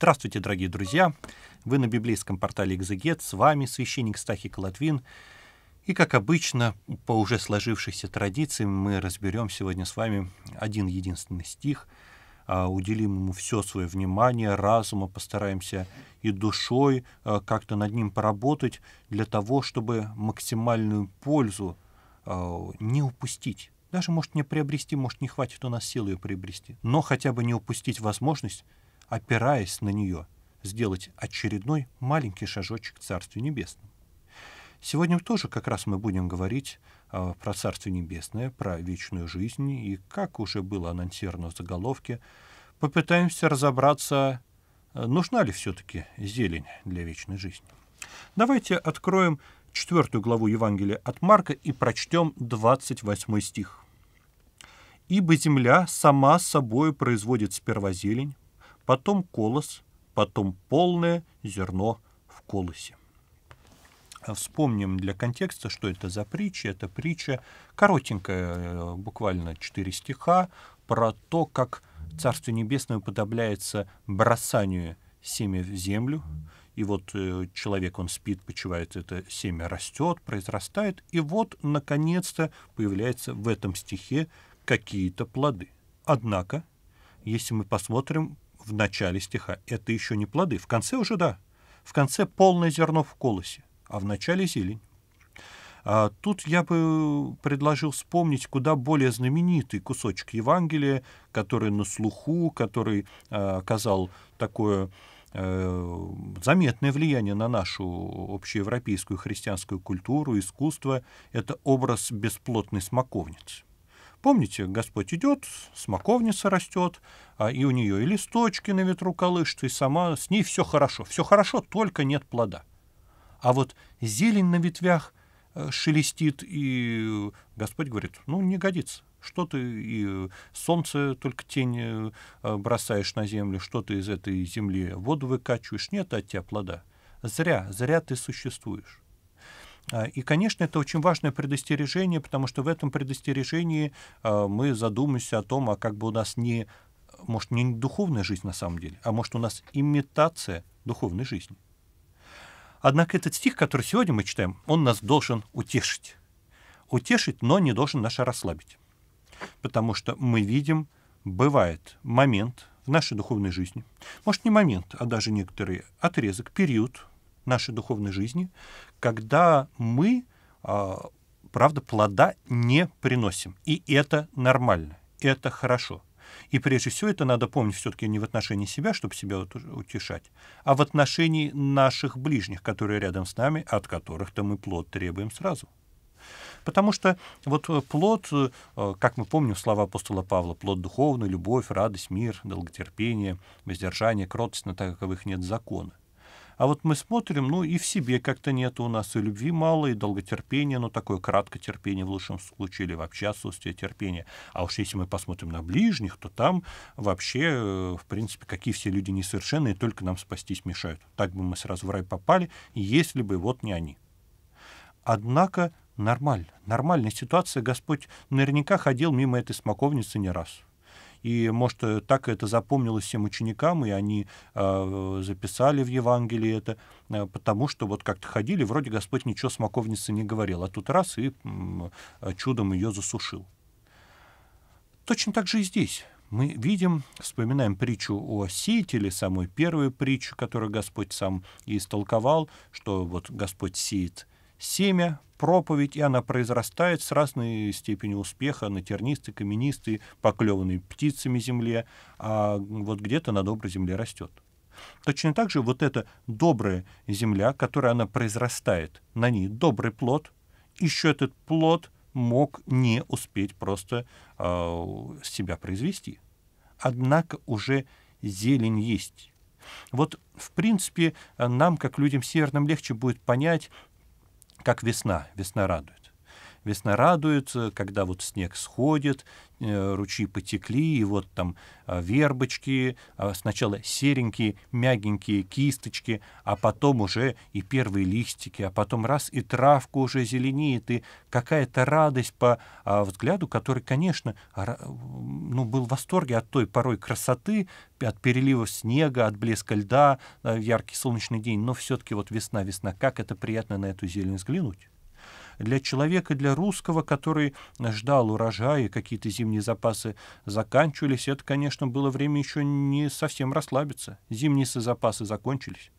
Здравствуйте, дорогие друзья! Вы на библейском портале «Экзегет», с вами священник Стахик Латвин. И, как обычно, по уже сложившейся традиции мы разберем сегодня с вами один единственный стих, а, уделим ему все свое внимание, разума, постараемся и душой а, как-то над ним поработать для того, чтобы максимальную пользу а, не упустить. Даже, может, не приобрести, может, не хватит у нас сил ее приобрести, но хотя бы не упустить возможность опираясь на нее, сделать очередной маленький шажочек к Царствию Небесному. Сегодня тоже как раз мы будем говорить а, про царствие Небесное, про вечную жизнь, и, как уже было анонсировано в заголовке, попытаемся разобраться, а, нужна ли все-таки зелень для вечной жизни. Давайте откроем четвертую главу Евангелия от Марка и прочтем 28 стих. «Ибо земля сама собою производит сперва зелень, потом колос, потом полное зерно в колосе. А вспомним для контекста, что это за притча. Это притча коротенькая, э, буквально 4 стиха, про то, как Царство Небесное уподобляется бросанию семя в землю, и вот э, человек, он спит, почивает, это семя растет, произрастает, и вот, наконец-то, появляются в этом стихе какие-то плоды. Однако, если мы посмотрим в начале стиха — это еще не плоды. В конце уже да. В конце полное зерно в колосе, а в начале зелень. А тут я бы предложил вспомнить куда более знаменитый кусочек Евангелия, который на слуху, который а, оказал такое э, заметное влияние на нашу общеевропейскую христианскую культуру, искусство. Это образ бесплотной смоковницы. Помните, Господь идет, смоковница растет, а, и у нее и листочки на ветру колышут, и сама с ней все хорошо. Все хорошо, только нет плода. А вот зелень на ветвях э, шелестит, и Господь говорит, ну, не годится. Что ты и солнце только тень э, бросаешь на землю, что ты из этой земли воду выкачиваешь, нет от тебя плода. Зря, зря ты существуешь. А, и, конечно, это очень важное предостережение, потому что в этом предостережении а, мы задумаемся о том, а как бы у нас не, может, не духовная жизнь на самом деле, а может, у нас имитация духовной жизни. Однако этот стих, который сегодня мы читаем, он нас должен утешить. Утешить, но не должен нас расслабить. Потому что мы видим, бывает момент в нашей духовной жизни, может не момент, а даже некоторый отрезок, период нашей духовной жизни, когда мы, а, правда, плода не приносим. И это нормально, это хорошо. И прежде всего это надо помнить все-таки не в отношении себя, чтобы себя утешать, а в отношении наших ближних, которые рядом с нами, от которых-то мы плод требуем сразу. Потому что вот э, плод, э, э, как мы помним слова апостола Павла, плод духовный, любовь, радость, мир, долготерпение, воздержание, кротость, на таковых нет закона. А вот мы смотрим, ну и в себе как-то нету у нас и любви мало, и долготерпения, ну такое краткотерпение в лучшем случае, или вообще отсутствие терпения. А уж если мы посмотрим на ближних, то там вообще, э, в принципе, какие все люди несовершенные, только нам спастись мешают. Так бы мы сразу в рай попали, если бы вот не они. Однако нормально, нормальная ситуация. Господь наверняка ходил мимо этой смоковницы не раз. И, может, э, так это запомнилось всем ученикам, и они а, э, записали в Евангелии это, э, потому что вот как-то ходили, вроде Господь ничего смоковницы не говорил, а тут раз и э, чудом ее засушил. Точно так же и здесь мы видим, вспоминаем притчу о сеятеле, самую первую притчу, которую Господь сам истолковал, что вот Господь сеет семя, проповедь, и она произрастает с разной степенью успеха на тернистой, каменистой, поклеванной птицами земле, а вот где-то на доброй земле растет. Точно так же вот эта добрая земля, которая она произрастает, на ней добрый плод, еще этот плод мог не успеть просто э, себя произвести. Однако уже зелень есть. Вот, в принципе, нам, как людям северным, легче будет понять как весна. Весна радует весна радуется, когда вот снег сходит, э, ручьи потекли, и вот там а, вербочки, а, сначала серенькие, мягенькие кисточки, а потом уже и первые листики, а потом раз и травка уже зеленеет, и какая-то радость по а, взгляду, который, конечно, ну, был в восторге от той порой красоты, от перелива снега, от блеска льда, э, яркий солнечный день, но все-таки вот весна-весна, как это приятно на эту зелень взглянуть для человека, для русского, который ждал урожая, какие-то зимние запасы заканчивались, это, конечно, было время еще не совсем расслабиться. Зимние запасы закончились.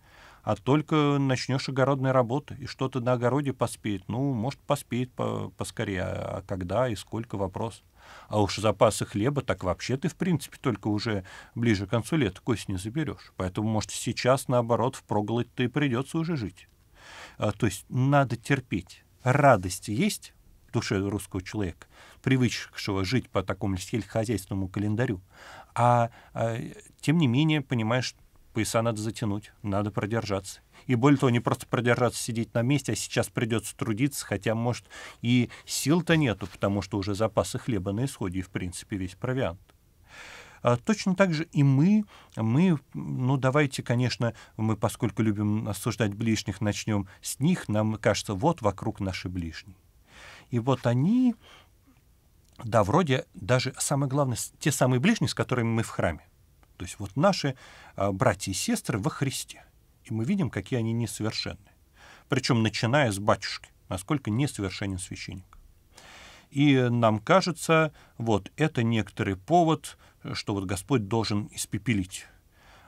А только начнешь огородной работы, и что-то на огороде поспеет. Ну, может, поспеет поскорее, а, а когда и сколько — вопрос. А уж запасы хлеба так вообще ты, в принципе, только уже ближе к концу лета к не заберешь. Поэтому, может, сейчас, наоборот, впроголодь ты придется уже жить. А, то есть надо терпеть радость есть в душе русского человека, привыкшего жить по такому сельскохозяйственному календарю, а, а тем не менее понимаешь, пояса надо затянуть, надо продержаться. И более того, не просто продержаться, сидеть на месте, а сейчас придется трудиться, хотя, может, и сил-то нету, потому что уже запасы хлеба на исходе и, в принципе, весь провиант. А точно так же и мы, мы, ну давайте, конечно, мы, поскольку любим осуждать ближних, начнем с них, нам кажется, вот вокруг наши ближние. И вот они, да, вроде даже самое главное, те самые ближние, с которыми мы в храме. То есть вот наши а, братья и сестры во Христе. И мы видим, какие они несовершенны. Причем начиная с батюшки, насколько несовершенен священник. И нам кажется, вот это некоторый повод, что вот Господь должен испепелить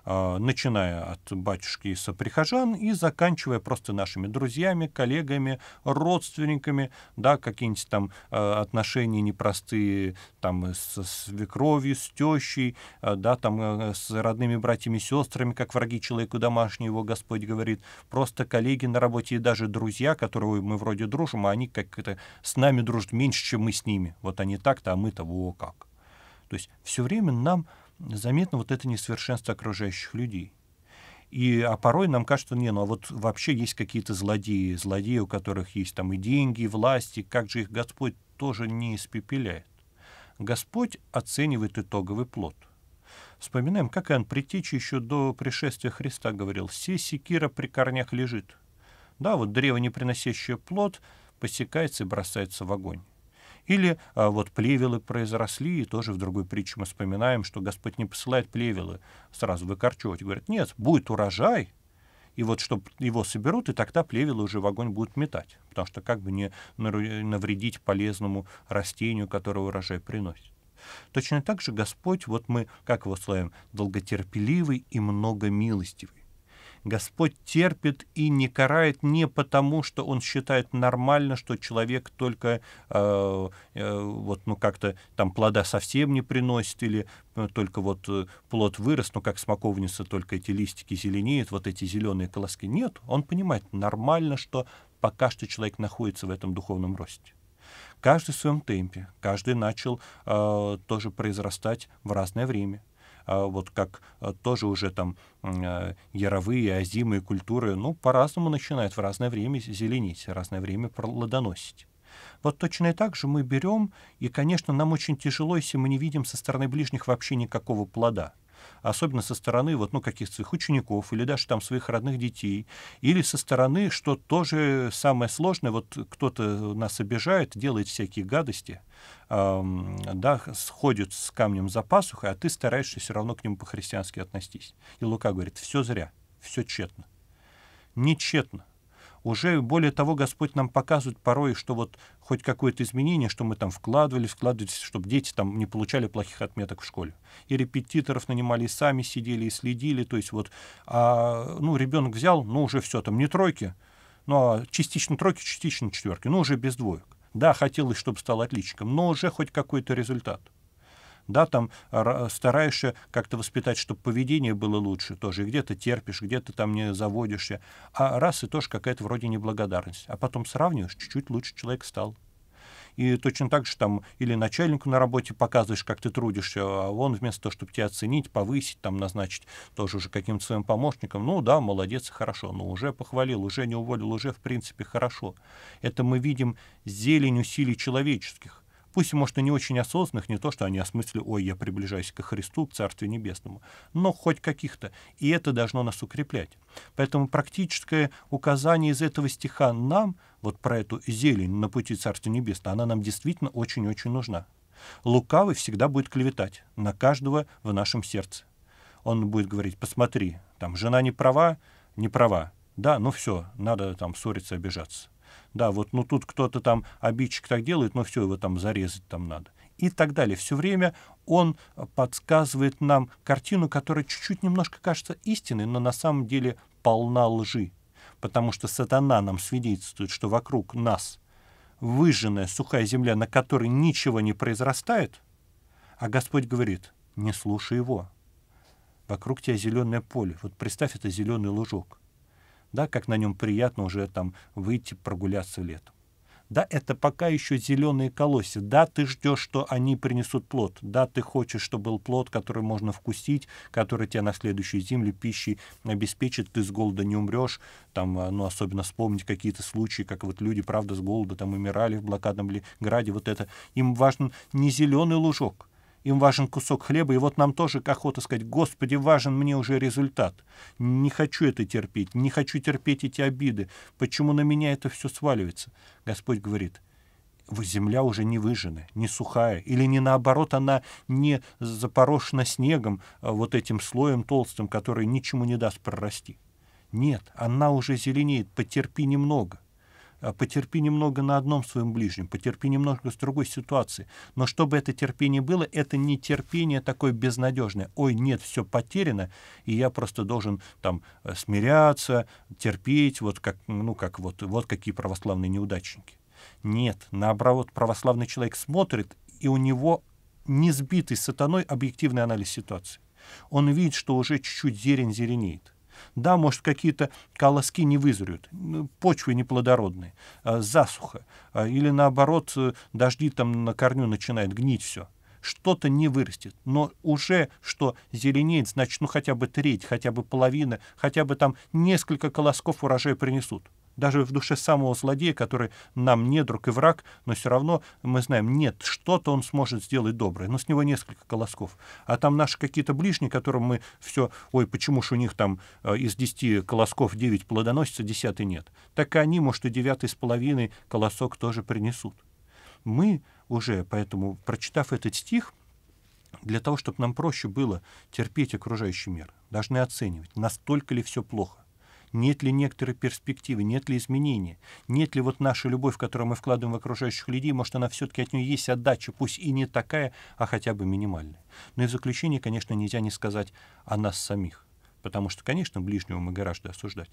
а, начиная от батюшки и соприхожан и заканчивая просто нашими друзьями, коллегами, родственниками, да, какие-нибудь там а, отношения непростые там с свекровью, с тещей, а, да, там э, с родными братьями и сестрами, как враги человеку домашнего, его Господь говорит, просто коллеги на работе и даже друзья, которые мы вроде дружим, а они как-то с нами дружат меньше, чем мы с ними. Вот они так-то, а мы того как. То есть все время нам заметно вот это несовершенство окружающих людей. И, а порой нам кажется, не, ну а вот вообще есть какие-то злодеи, злодеи, у которых есть там и деньги, и власти, как же их Господь тоже не испепеляет. Господь оценивает итоговый плод. Вспоминаем, как Иоанн Притечи еще до пришествия Христа говорил, «Все секира при корнях лежит». Да, вот древо, не приносящее плод, посекается и бросается в огонь. Или а, вот плевелы произросли, и тоже в другой притче мы вспоминаем, что Господь не посылает плевелы сразу выкорчевать. Говорит, нет, будет урожай, и вот чтобы его соберут, и тогда плевелы уже в огонь будут метать, потому что как бы не навредить полезному растению, которое урожай приносит. Точно так же Господь, вот мы, как его славим, долготерпеливый и многомилостивый. Господь терпит и не карает не потому, что Он считает нормально, что человек только э, э, вот, ну, как-то там плода совсем не приносит или э, только вот э, плод вырос, но ну, как смоковница, только эти листики зеленеют, вот эти зеленые колоски. Нет, он понимает, нормально, что пока что человек находится в этом духовном росте каждый в своем темпе, каждый начал э, тоже произрастать в разное время. А вот как а, тоже уже там а, яровые, озимые культуры, ну, по-разному начинают в разное время зеленить, в разное время плодоносить. Вот точно и так же мы берем, и, конечно, нам очень тяжело, если мы не видим со стороны ближних вообще никакого плода особенно со стороны вот, ну, каких-то своих учеников или даже там своих родных детей, или со стороны, что тоже самое сложное, вот кто-то нас обижает, делает всякие гадости, эм, да, сходит с камнем за пасухой, а ты стараешься все равно к нему по-христиански относиться. И Лука говорит, все зря, все тщетно. Не тщетно уже, более того, Господь нам показывает порой, что вот хоть какое-то изменение, что мы там вкладывали, вкладывались, чтобы дети там не получали плохих отметок в школе. И репетиторов нанимали, и сами сидели, и следили. То есть вот, а, ну, ребенок взял, ну, уже все, там не тройки, но ну, а частично тройки, частично четверки, ну, уже без двоек. Да, хотелось, чтобы стал отличником, но уже хоть какой-то результат да, там стараешься как-то воспитать, чтобы поведение было лучше тоже, и где-то терпишь, где-то там не заводишься, а раз и тоже какая-то вроде неблагодарность, а потом сравниваешь, чуть-чуть лучше человек стал. И точно так же там или начальнику на работе показываешь, как ты трудишься, а он вместо того, чтобы тебя оценить, повысить, там назначить тоже уже каким-то своим помощником, ну да, молодец, хорошо, но ну уже похвалил, уже не уволил, уже в принципе хорошо. Это мы видим зелень усилий человеческих. Пусть, может, и не очень осознанных, не то, что они осмыслили, ой, я приближаюсь ко Христу, к Царству Небесному, но хоть каких-то. И это должно нас укреплять. Поэтому практическое указание из этого стиха нам, вот про эту зелень на пути Царства Небесного, она нам действительно очень-очень нужна. Лукавый всегда будет клеветать на каждого в нашем сердце. Он будет говорить, посмотри, там жена не права, не права. Да, ну все, надо там ссориться, обижаться да, вот ну тут кто-то там обидчик так делает, но все, его там зарезать там надо. И так далее. Все время он э, подсказывает нам картину, которая чуть-чуть немножко кажется истинной, но на самом деле полна лжи. Потому что сатана нам свидетельствует, что вокруг нас выжженная сухая земля, на которой ничего не произрастает, а Господь говорит, не слушай его. Вокруг тебя зеленое поле. Вот представь, это зеленый лужок да, как на нем приятно уже там выйти прогуляться летом. Да, это пока еще зеленые колосья. Да, ты ждешь, что они принесут плод. Да, ты хочешь, чтобы был плод, который можно вкусить, который тебя на следующей земле пищей обеспечит, ты с голода не умрешь. Там, а, ну, особенно вспомнить какие-то случаи, как вот люди, правда, с голода там умирали в блокадном Ленинграде. Вот это. Им важен не зеленый лужок, им важен кусок хлеба, и вот нам тоже охота сказать, «Господи, важен мне уже результат. Не хочу это терпеть, не хочу терпеть эти обиды. Почему на меня это все сваливается?» Господь говорит, земля уже не выжжена, не сухая, или не наоборот, она не запорошена снегом, а вот этим слоем толстым, который ничему не даст прорасти. Нет, она уже зеленеет, потерпи немного. А потерпи немного на одном своем ближнем, потерпи немножко с другой ситуации. Но чтобы это терпение было, это не терпение такое безнадежное. Ой, нет, все потеряно, и я просто должен там э, смиряться, терпеть, вот как, ну, как вот, вот какие православные неудачники. Нет, наоборот, православный человек смотрит, и у него не сбитый сатаной объективный анализ ситуации. Он видит, что уже чуть-чуть зелень зеленеет. Да, может, какие-то колоски не вызрют, ну, почвы неплодородные, а, засуха. А, или наоборот, э, дожди там на корню начинает гнить все что-то не вырастет. Но уже что зеленеет, значит, ну хотя бы треть, хотя бы половина, хотя бы там несколько колосков урожая принесут. Даже в душе самого злодея, который нам не друг и враг, но все равно мы знаем, нет, что-то он сможет сделать доброе, но с него несколько колосков. А там наши какие-то ближние, которым мы все, ой, почему же у них там э, из 10 колосков 9 плодоносится, 10 нет. Так и они, может, и 9 с половиной колосок тоже принесут. Мы уже, поэтому, прочитав этот стих, для того, чтобы нам проще было терпеть окружающий мир, должны оценивать, настолько ли все плохо нет ли некоторой перспективы, нет ли изменения? Нет ли вот наша любовь, которую мы вкладываем в окружающих людей, может, она все-таки от нее есть отдача, пусть и не такая, а хотя бы минимальная. Но ну и в заключение, конечно, нельзя не сказать о нас самих, потому что, конечно, ближнего мы гораздо осуждать.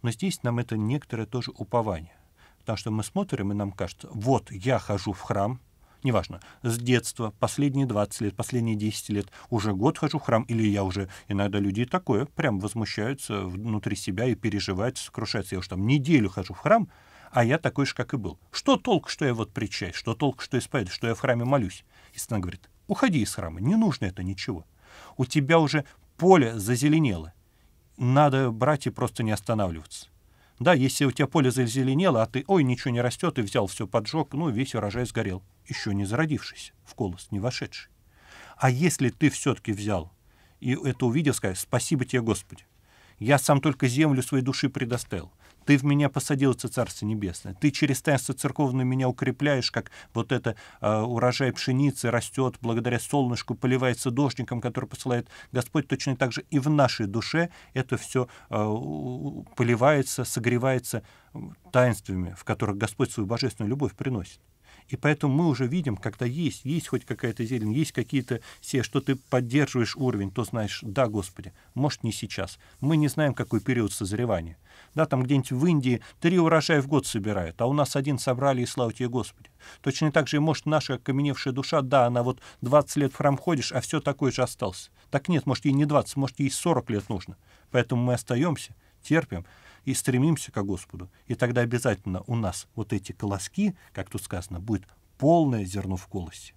Но здесь нам это некоторое тоже упование, потому что мы смотрим, и нам кажется, вот я хожу в храм, неважно, с детства, последние 20 лет, последние 10 лет, уже год хожу в храм, или я уже, иногда люди такое, прям возмущаются внутри себя и переживают, сокрушаются. Я уж там неделю хожу в храм, а я такой же, как и был. Что толк, что я вот причащаюсь, что толк, что исповедую, что я в храме молюсь? И Сатана говорит, уходи из храма, не нужно это ничего. У тебя уже поле зазеленело. Надо брать и просто не останавливаться. Да, если у тебя поле зазеленело, а ты, ой, ничего не растет, и взял все поджег, ну, весь урожай сгорел, еще не зародившись, в колос не вошедший. А если ты все-таки взял и это увидел, сказать, спасибо тебе, Господи, я сам только землю своей души предоставил. Ты в меня посадил, это Царство Небесное. Ты через таинство церковное меня укрепляешь, как вот это э, урожай пшеницы растет благодаря солнышку, поливается дождиком, который посылает Господь. Точно так же и в нашей душе это все э, поливается, согревается таинствами, в которых Господь свою божественную любовь приносит. И поэтому мы уже видим, когда есть, есть хоть какая-то зелень, есть какие-то все, что ты поддерживаешь уровень, то знаешь, да, Господи, может, не сейчас. Мы не знаем, какой период созревания. Да, там где-нибудь в Индии три урожая в год собирают, а у нас один собрали, и слава тебе, Господи. Точно так же, может, наша окаменевшая душа, да, она вот 20 лет в храм ходишь, а все такое же осталось. Так нет, может, ей не 20, может, ей 40 лет нужно. Поэтому мы остаемся, терпим, и стремимся к Господу. И тогда обязательно у нас вот эти колоски, как тут сказано, будет полное зерно в колосе.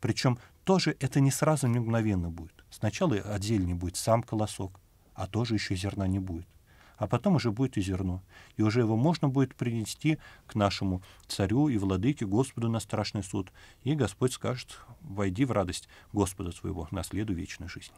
Причем тоже это не сразу, не мгновенно будет. Сначала отдельно будет сам колосок, а тоже еще зерна не будет. А потом уже будет и зерно. И уже его можно будет принести к нашему царю и владыке Господу на страшный суд. И Господь скажет, войди в радость Господа своего, наследу вечную жизнь.